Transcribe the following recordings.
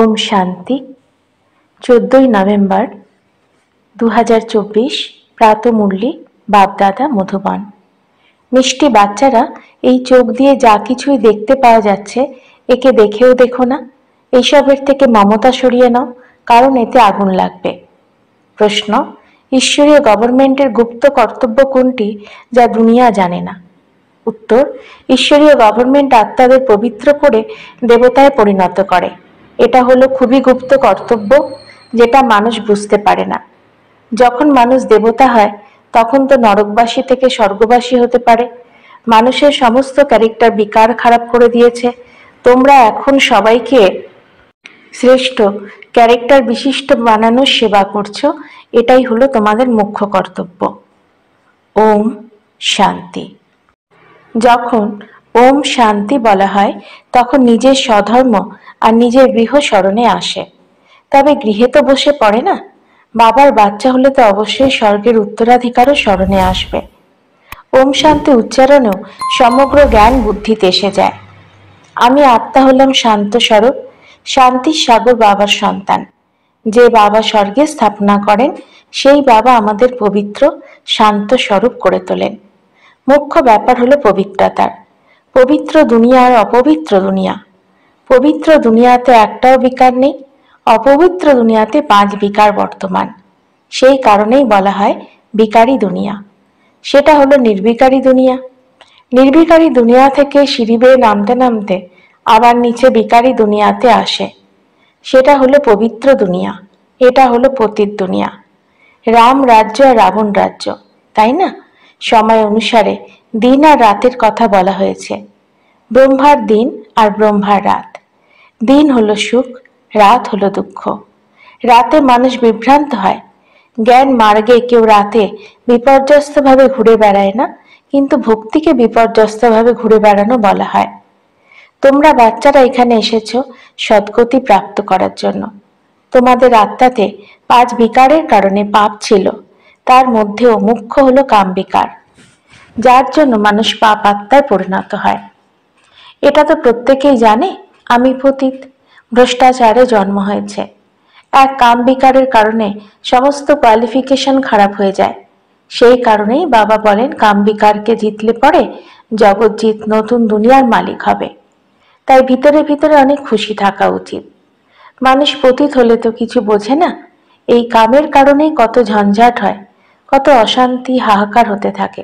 ওম শান্তি চোদ্দই নভেম্বর দু হাজার চব্বিশ প্রাতমূল্যি বাপদাদা মধুবন মিষ্টি বাচ্চারা এই চোখ দিয়ে যা কিছুই দেখতে পাওয়া যাচ্ছে একে দেখেও দেখো না এইসবের থেকে মমতা সরিয়ে নাও কারণ এতে আগুন লাগবে প্রশ্ন ঈশ্বরীয় গভর্নমেন্টের গুপ্ত কর্তব্য কোনটি যা দুনিয়া জানে না উত্তর ঈশ্বরীয় গভর্নমেন্ট আত্মাদের পবিত্র করে দেবতায় পরিণত করে এটা হলো খুবই গুপ্ত কর্তব্য যেটা মানুষ বুঝতে পারে না যখন মানুষ দেবতা হয় তখন তো নরকবাসী থেকে স্বর্গবাসী হতে পারে মানুষের সমস্ত ক্যারেক্টার বিকার খারাপ করে দিয়েছে তোমরা এখন সবাইকে শ্রেষ্ঠ ক্যারেক্টার বিশিষ্ট বানানোর সেবা করছো এটাই হলো তোমাদের মুখ্য কর্তব্য ওম শান্তি যখন ওম শান্তি বলা হয় তখন নিজের স্বধর্ম আর নিজের গৃহ স্মরণে আসে তবে গৃহে তো বসে পড়ে না বাবার বাচ্চা হলে তো অবশ্যই স্বর্গের উত্তরাধিকারও স্মরণে আসবে ওম শান্তি উচ্চারণেও সমগ্র জ্ঞান বুদ্ধিতে এসে যায় আমি আত্মা হলাম শান্ত স্বরূপ শান্তির সাগর বাবার সন্তান যে বাবা স্বর্গে স্থাপনা করেন সেই বাবা আমাদের পবিত্র শান্ত স্বরূপ করে তোলেন মুখ্য ব্যাপার হলো পবিত্রতার পবিত্র দুনিয়া আর অপবিত্র দুনিয়া পবিত্র দুনিয়াতে একটাও বিকার নেই অপবিত্র দুনিয়াতে পাঁচ বিকার বর্তমান সেই কারণেই বলা হয় বিকারী দুনিয়া সেটা হলো নির্বিকারী দুনিয়া নির্বিকারী দুনিয়া থেকে সিঁড়ি বেয়ে নামতে নামতে আবার নিচে বিকারী দুনিয়াতে আসে সেটা হলো পবিত্র দুনিয়া এটা হলো পতির দুনিয়া রাম রাজ্য আর রাবণ রাজ্য তাই না সময় অনুসারে দিন আর রাতের কথা বলা হয়েছে ব্রহ্মার দিন আর ব্রহ্মার রাত দিন হলো সুখ রাত হলো দুঃখ রাতে মানুষ বিভ্রান্ত হয় জ্ঞান মার্গে কেউ রাতে বিপর্যস্তভাবে ঘুরে বেড়ায় না কিন্তু ভক্তিকে বিপর্যস্তভাবে ঘুরে বেড়ানো বলা হয় তোমরা বাচ্চারা এখানে এসেছ সদ্গতি প্রাপ্ত করার জন্য তোমাদের আত্মাতে পাঁচ বিকারের কারণে পাপ ছিল তার মধ্যেও মুখ্য হলো কাম বিকার যার জন্য মানুষ পাপ আত্মায় পরিণত হয় এটা তো প্রত্যেকেই জানে আমি পতীত ভ্রষ্টাচারে জন্ম হয়েছে এক কাম বিকারের কারণে সমস্ত কোয়ালিফিকেশন খারাপ হয়ে যায় সেই কারণেই বাবা বলেন কাম বিকারকে জিতলে পরে জগৎজিৎ নতুন দুনিয়ার মালিক হবে তাই ভিতরে ভিতরে অনেক খুশি থাকা উচিত মানুষ পতীত হলে তো কিছু বোঝে না এই কামের কারণেই কত ঝঞ্ঝাট হয় কত অশান্তি হাহাকার হতে থাকে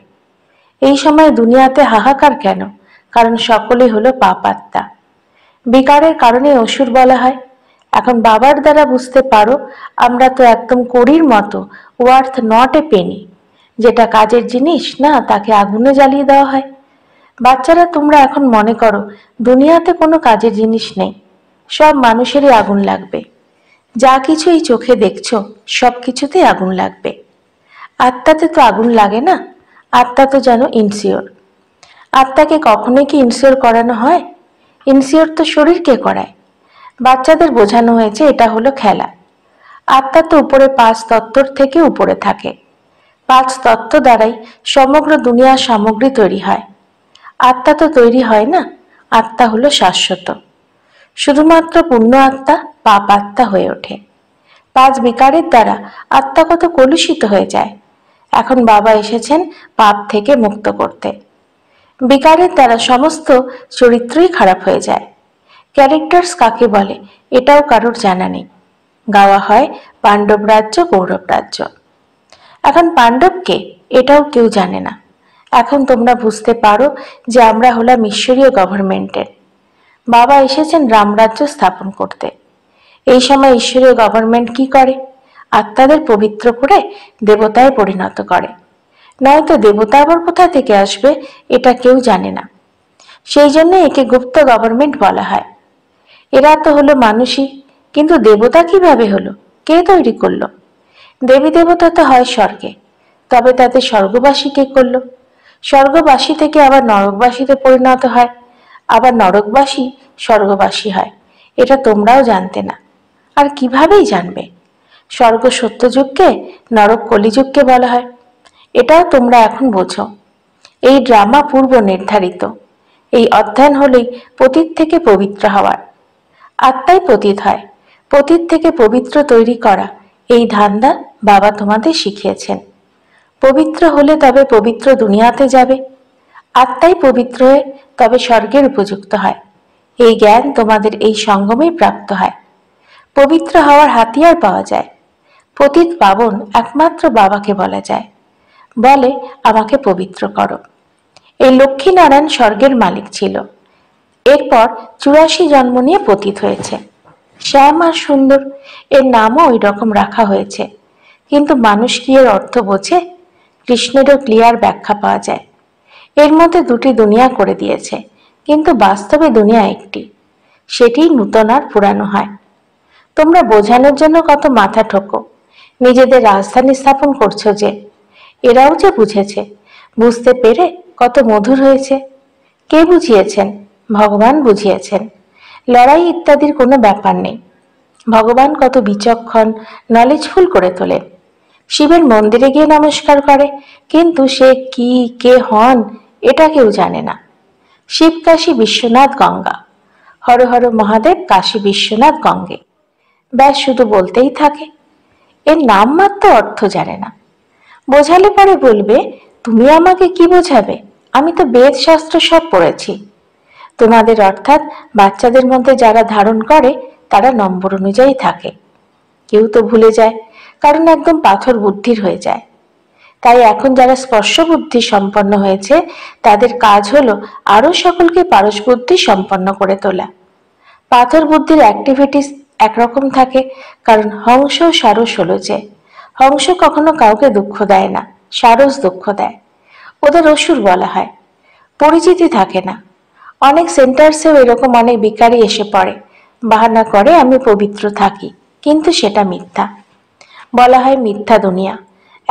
এই সময় দুনিয়াতে হাহাকার কেন কারণ সকলে হলো পাপাত্মা বিকারের কারণে অসুর বলা হয় এখন বাবার দ্বারা বুঝতে পারো আমরা তো একদম করির মতো ওয়ার্থ নট এ পেনি যেটা কাজের জিনিস না তাকে আগুনে জ্বালিয়ে দেওয়া হয় বাচ্চারা তোমরা এখন মনে করো দুনিয়াতে কোনো কাজের জিনিস নেই সব মানুষেরই আগুন লাগবে যা কিছু এই চোখে দেখছ সব কিছুতেই আগুন লাগবে আত্মাতে তো আগুন লাগে না আত্মা তো যেন ইনসিওর আত্মাকে কখনোই কি ইনসিওর করানো হয় ইনসিওর তো শরীর কে করায় বাচ্চাদের বোঝানো হয়েছে এটা হলো খেলা আত্মা তো উপরে পাঁচ তত্ত্বর থেকে উপরে থাকে পাঁচ তত্ত্ব দ্বারাই সমগ্র দুনিয়ার সামগ্রী তৈরি হয় আত্মা তো তৈরি হয় না আত্মা হলো শাশ্বত শুধুমাত্র পূর্ণ আত্মা পাপ আত্মা হয়ে ওঠে পাঁচ বিকারের দ্বারা আত্মা কত কলুষিত হয়ে যায় এখন বাবা এসেছেন পাপ থেকে মুক্ত করতে বিকারের দ্বারা সমস্ত চরিত্রই খারাপ হয়ে যায় ক্যারেক্টার্স কাকে বলে এটাও কারোর জানা নেই গাওয়া হয় পাণ্ডব রাজ্য কৌরব রাজ্য এখন পাণ্ডবকে এটাও কেউ জানে না এখন তোমরা বুঝতে পারো যে আমরা হলাম ঈশ্বরীয় গভর্নমেন্টের বাবা এসেছেন রামরাজ্য স্থাপন করতে এই সময় ঈশ্বরীয় গভর্নমেন্ট কি করে আত্মাদের পবিত্র করে দেবতায় পরিণত করে নয়তো দেবতা আবার কোথা থেকে আসবে এটা কেউ জানে না সেই জন্য একে গুপ্ত গভর্নমেন্ট বলা হয় এরা তো হলো মানুষই কিন্তু দেবতা কিভাবে হলো কে তৈরি করলো দেবী দেবতা তো হয় স্বর্গে তবে তাতে স্বর্গবাসী কে করল স্বর্গবাসী থেকে আবার নরকবাসীতে পরিণত হয় আবার নরকবাসী স্বর্গবাসী হয় এটা তোমরাও জানতে না আর কিভাবেই জানবে স্বর্গ সত্যযুগকে নরক কলিযুগকে বলা হয় এটাও তোমরা এখন বোঝো এই ড্রামা পূর্ব নির্ধারিত এই অধ্যয়ন হলেই পতীত থেকে পবিত্র হওয়ার আত্মাই পতীত হয় পতীত থেকে পবিত্র তৈরি করা এই ধান্দা বাবা তোমাদের শিখিয়েছেন পবিত্র হলে তবে পবিত্র দুনিয়াতে যাবে আত্মাই পবিত্র হয়ে তবে স্বর্গের উপযুক্ত হয় এই জ্ঞান তোমাদের এই সঙ্গমেই প্রাপ্ত হয় পবিত্র হওয়ার হাতিয়ার পাওয়া যায় পতীত পাবন একমাত্র বাবাকে বলা যায় বলে আমাকে পবিত্র কর এই লক্ষ্মীনারায়ণ স্বর্গের মালিক ছিল এরপর চুরাশি জন্ম নিয়ে পতিত হয়েছে শ্যাম আর সুন্দর এর নামও ওই রকম রাখা হয়েছে কিন্তু মানুষ কি এর অর্থ বোঝে কৃষ্ণেরও ক্লিয়ার ব্যাখ্যা পাওয়া যায় এর মধ্যে দুটি দুনিয়া করে দিয়েছে কিন্তু বাস্তবে দুনিয়া একটি সেটি নূতন আর পুরানো হয় তোমরা বোঝানোর জন্য কত মাথা ঠোকো নিজেদের রাজধানী স্থাপন করছো যে এরাও যে বুঝেছে বুঝতে পেরে কত মধুর হয়েছে কে বুঝিয়েছেন ভগবান বুঝিয়েছেন লড়াই ইত্যাদির কোনো ব্যাপার নেই ভগবান কত বিচক্ষণ নলেজফুল করে তোলেন শিবের মন্দিরে গিয়ে নমস্কার করে কিন্তু সে কি কে হন এটা কেউ জানে না শিব কাশী বিশ্বনাথ গঙ্গা হর হর মহাদেব কাশী বিশ্বনাথ গঙ্গে ব্যাস শুধু বলতেই থাকে এর নামমাত্র অর্থ জানে না বোঝালে পরে বলবে তুমি আমাকে কি বোঝাবে আমি তো বেদ শাস্ত্র সব পড়েছি তোমাদের অর্থাৎ বাচ্চাদের মধ্যে যারা ধারণ করে তারা নম্বর অনুযায়ী থাকে কেউ তো ভুলে যায় কারণ একদম পাথর বুদ্ধির হয়ে যায় তাই এখন যারা স্পর্শ বুদ্ধি সম্পন্ন হয়েছে তাদের কাজ হলো আরও সকলকে পারস বুদ্ধি সম্পন্ন করে তোলা পাথর বুদ্ধির অ্যাক্টিভিটিস একরকম থাকে কারণ হংস সারস হলো যে হংস কখনো কাউকে দুঃখ দেয় না সারস দুঃখ দেয় ওদের অসুর বলা হয় পরিচিতি থাকে না অনেক সেন্টার্সেও এরকম অনেক বিকারী এসে পড়ে বাহানা করে আমি পবিত্র থাকি কিন্তু সেটা মিথ্যা বলা হয় মিথ্যা দুনিয়া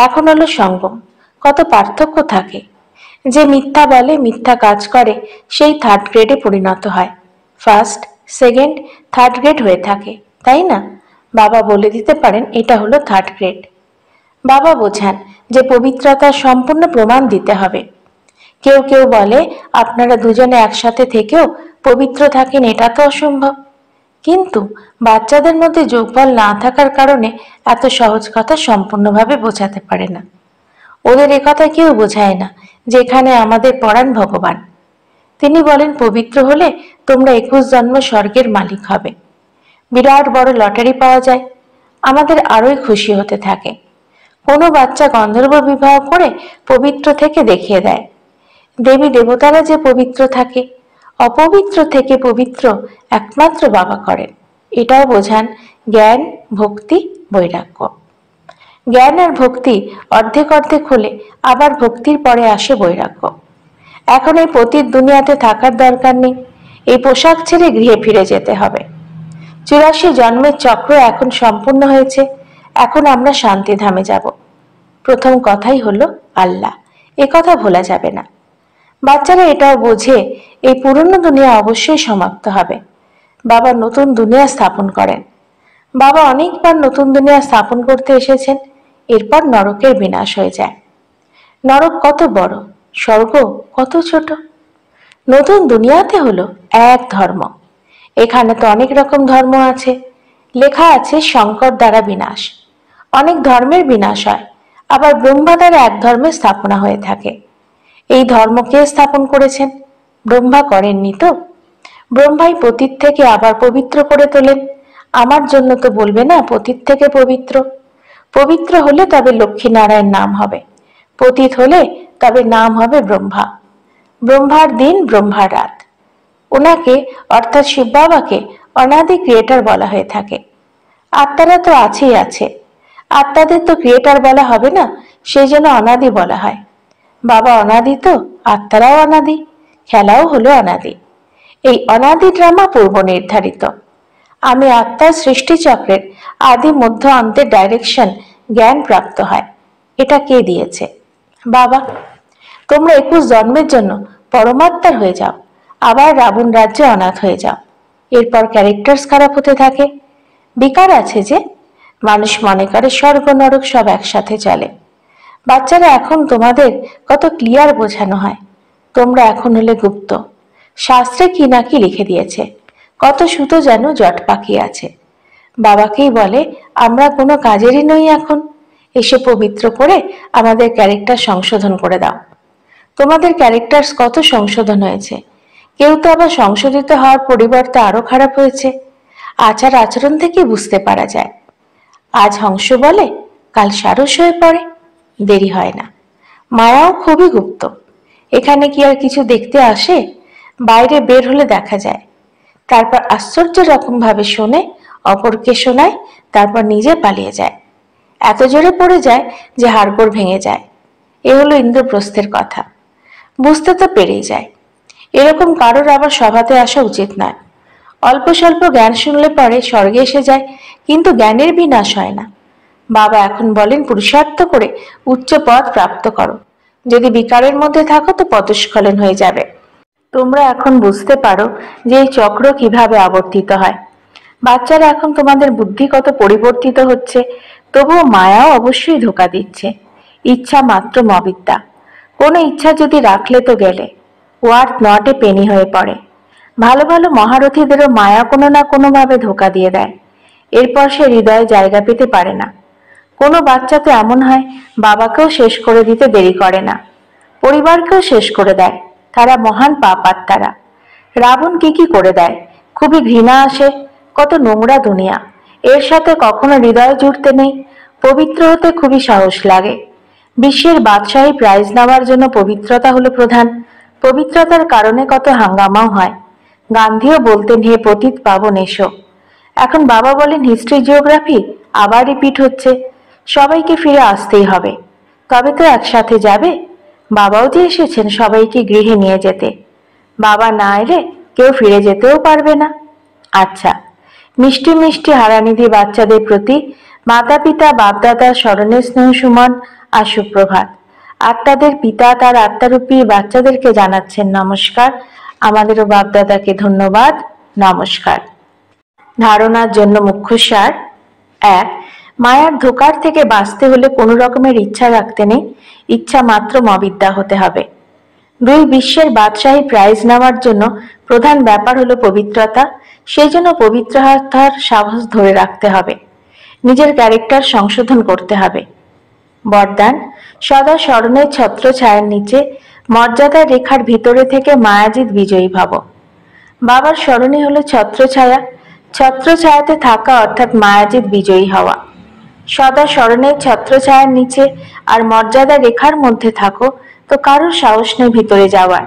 এখন হলো সঙ্গম কত পার্থক্য থাকে যে মিথ্যা বলে মিথ্যা কাজ করে সেই থার্ড গ্রেডে পরিণত হয় ফার্স্ট সেকেন্ড থার্ড গ্রেড হয়ে থাকে তাই না বাবা বলে দিতে পারেন এটা হলো থার্ড গ্রেড বাবা বোঝান যে পবিত্রতার সম্পূর্ণ প্রমাণ দিতে হবে কেউ কেউ বলে আপনারা দুজনে একসাথে থেকেও পবিত্র থাকেন এটা তো অসম্ভব কিন্তু বাচ্চাদের মধ্যে যোগফল না থাকার কারণে এত সহজ কথা সম্পূর্ণভাবে বোঝাতে পারে না ওদের কথা কেউ বোঝায় না যেখানে আমাদের পড়ান ভগবান তিনি বলেন পবিত্র হলে তোমরা একুশ জন্ম স্বর্গের মালিক হবে বিরাট বড় লটারি পাওয়া যায় আমাদের আরোই খুশি হতে থাকে কোনো বাচ্চা গন্ধর্ব বিবাহ করে পবিত্র থেকে দেখিয়ে দেয় দেবী দেবতারা যে পবিত্র থাকে অপবিত্র থেকে পবিত্র একমাত্র বাবা করেন এটাও বোঝান জ্ঞান ভক্তি বৈরাগ্য জ্ঞান আর ভক্তি অর্ধেক অর্ধেক হলে আবার ভক্তির পরে আসে বৈরাগ্য এখন এই পতির দুনিয়াতে থাকার দরকার নেই এই পোশাক ছেড়ে গৃহে ফিরে যেতে হবে চুরাশি জন্মের চক্র এখন সম্পূর্ণ হয়েছে এখন আমরা শান্তিধামে যাব প্রথম কথাই হলো আল্লাহ এ কথা ভোলা যাবে না বাচ্চারা এটাও বোঝে এই পুরনো দুনিয়া অবশ্যই সমাপ্ত হবে বাবা নতুন দুনিয়া স্থাপন করেন বাবা অনেকবার নতুন দুনিয়া স্থাপন করতে এসেছেন এরপর নরকের বিনাশ হয়ে যায় নরক কত বড় স্বর্গ কত ছোট নতুন দুনিয়াতে হলো এক ধর্ম এখানে তো অনেক রকম ধর্ম আছে লেখা আছে শঙ্কর দ্বারা বিনাশ অনেক ধর্মের বিনাশ হয় আবার ব্রহ্মা দ্বারা এক ধর্মের স্থাপনা হয়ে থাকে এই ধর্মকে স্থাপন করেছেন ব্রহ্মা করেননি তো ব্রহ্মাই পতীত থেকে আবার পবিত্র করে তোলেন আমার জন্য তো বলবে না পতীত থেকে পবিত্র পবিত্র হলে তবে লক্ষ্মীনারায়ণ নাম হবে পতীত হলে তবে নাম হবে ব্রহ্মা ব্রহ্মার দিন ব্রহ্মার রাত ওনাকে অর্থাৎ শিব বাবাকে অনাদি ক্রিয়েটার বলা হয়ে থাকে আত্মারা তো আছেই আছে আত্মাদের তো ক্রিয়েটার বলা হবে না সেই জন্য অনাদি বলা হয় বাবা অনাদি তো আত্মারাও অনাদি খেলাও হলো অনাদি এই অনাদি ড্রামা পূর্ব নির্ধারিত আমি আত্মার সৃষ্টিচক্রের আদি মধ্য অন্তের ডাইরেকশন জ্ঞান প্রাপ্ত হয় এটা কে দিয়েছে বাবা তোমরা একুশ জন্মের জন্য পরমাত্মার হয়ে যাও আবার রাবণ রাজ্যে অনাথ হয়ে যাও এরপর ক্যারেক্টার্স খারাপ হতে থাকে বিকার আছে যে মানুষ মনে করে স্বর্গ নরক সব একসাথে চলে বাচ্চারা এখন তোমাদের কত ক্লিয়ার বোঝানো হয় তোমরা এখন হলে গুপ্ত শাস্ত্রে কি না কি লিখে দিয়েছে কত সুতো যেন জট পাকি আছে বাবাকেই বলে আমরা কোনো কাজেরই নই এখন এসে পবিত্র করে আমাদের ক্যারেক্টার সংশোধন করে দাও তোমাদের ক্যারেক্টার কত সংশোধন হয়েছে কেউ তো আবার সংশোধিত হওয়ার পরিবর্তে আরো খারাপ হয়েছে আচার আচরণ থেকে বুঝতে পারা যায় আজ হংস বলে কাল সারস হয়ে পড়ে দেরি হয় না মায়াও খুবই গুপ্ত এখানে কি আর কিছু দেখতে আসে বাইরে বের হলে দেখা যায় তারপর আশ্চর্য রকম ভাবে শোনে অপরকে শোনায় তারপর নিজে পালিয়ে যায় এত জোরে পড়ে যায় যে হাড়গোড় ভেঙে যায় এ হলো ইন্দ্রপ্রস্থের কথা বুঝতে তো পেরেই যায় এরকম কারোর আবার সভাতে আসা উচিত নয় অল্প স্বল্প জ্ঞান শুনলে পরে স্বর্গে এসে যায় কিন্তু জ্ঞানের বিনাশ হয় না বাবা এখন বলেন পুরুষার্থ করে উচ্চ পদ প্রাপ্ত করো যদি বিকারের মধ্যে থাকো তো পদস্খলন হয়ে যাবে তোমরা এখন বুঝতে পারো যে এই চক্র কিভাবে আবর্তিত হয় বাচ্চারা এখন তোমাদের বুদ্ধি কত পরিবর্তিত হচ্ছে তবুও মায়াও অবশ্যই ধোকা দিচ্ছে ইচ্ছা মাত্র মবিদ্যা কোনো ইচ্ছা যদি রাখলে তো গেলে ওয়ার্ড নটে পেনি হয়ে পড়ে ভালো ভালো মহারথীদেরও মায়া কোনো না কোনোভাবে ধোকা দিয়ে দেয় এরপর সে হৃদয়ে জায়গা পেতে পারে না কোনো বাচ্চা তো এমন হয় বাবাকেও শেষ করে দিতে দেরি করে না পরিবারকেও শেষ করে দেয় তারা মহান পাপ আত্মারা রাবণ কি কি করে দেয় খুবই ঘৃণা আসে কত নোংরা দুনিয়া এর সাথে কখনো হৃদয় জুড়তে নেই পবিত্র হতে খুবই সাহস লাগে বিশ্বের বাদশাহী প্রাইজ নেওয়ার জন্য পবিত্রতা হলো প্রধান পবিত্রতার কারণে কত হাঙ্গামাও হয় গান্ধীও বলতেন হে পতিত পাবন এসো এখন বাবা বলেন হিস্ট্রি জিওগ্রাফি আবার রিপিট হচ্ছে সবাইকে ফিরে আসতেই হবে তবে তো একসাথে যাবে বাবাও যে এসেছেন সবাইকে গৃহে নিয়ে যেতে বাবা না এলে কেউ ফিরে যেতেও পারবে না আচ্ছা মিষ্টি মিষ্টি হারানিধি বাচ্চাদের প্রতি মাতা পিতা বাপদাদার স্মরণে স্নেহ সুমন আর সুপ্রভাত আত্মাদের পিতা তার আত্মারূপী বাচ্চাদেরকে জানাচ্ছেন নমস্কার আমাদেরও বাপদাদাকে ধন্যবাদ নমস্কার ধারণার জন্য মুখ্য সার এক মায়ার ধোকার থেকে বাঁচতে হলে কোনো রকমের ইচ্ছা রাখতে নেই ইচ্ছা মাত্র মবিদ্যা হতে হবে দুই বিশ্বের বাদশাহী প্রাইজ নেওয়ার জন্য প্রধান ব্যাপার হলো পবিত্রতা সেই জন্য পবিত্রতার সাহস ধরে রাখতে হবে নিজের ক্যারেক্টার সংশোধন করতে হবে বরদান সদা স্মরণের ছত্র ছায়ের নিচে মর্যাদার রেখার ভিতরে থেকে মায়াজিৎ বিজয়ী ভাব বাবার স্মরণে হলো ছত্রছায়া ছত্রছায়াতে থাকা অর্থাৎ মায়াজিৎ বিজয়ী হওয়া সদা স্মরণে ছত্রছায়ার নিচে আর মর্যাদা রেখার মধ্যে থাকো তো কারোর সাহস নেই ভিতরে যাওয়ার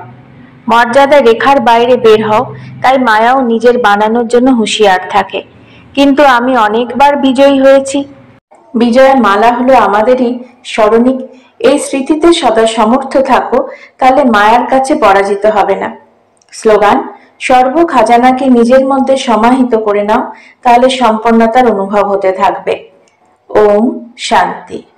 মর্যাদা রেখার বাইরে বের হও তাই মায়াও নিজের বানানোর জন্য হুঁশিয়ার থাকে কিন্তু আমি অনেকবার বিজয়ী হয়েছি বিজয়ের মালা হলো আমাদেরই স্মরণিক এই স্মৃতিতে সদা সমর্থ থাকো তাহলে মায়ার কাছে পরাজিত হবে না স্লোগান সর্ব খাজানাকে নিজের মধ্যে সমাহিত করে নাও তাহলে সম্পন্নতার অনুভব হতে থাকবে ওম শান্তি